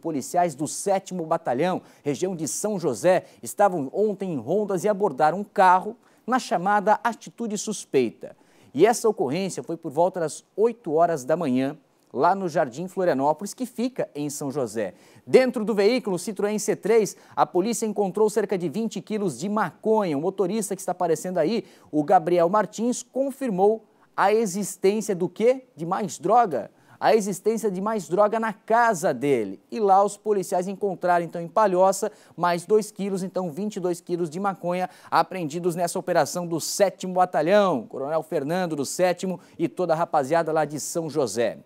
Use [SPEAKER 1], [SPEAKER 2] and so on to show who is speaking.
[SPEAKER 1] Policiais do 7 Batalhão, região de São José, estavam ontem em rondas e abordaram um carro na chamada atitude suspeita. E essa ocorrência foi por volta das 8 horas da manhã, lá no Jardim Florianópolis, que fica em São José. Dentro do veículo Citroën C3, a polícia encontrou cerca de 20 quilos de maconha. O motorista que está aparecendo aí, o Gabriel Martins, confirmou a existência do quê? De mais droga a existência de mais droga na casa dele. E lá os policiais encontraram, então, em Palhoça, mais 2 quilos, então 22 quilos de maconha apreendidos nessa operação do 7 Batalhão, Coronel Fernando do 7 e toda a rapaziada lá de São José.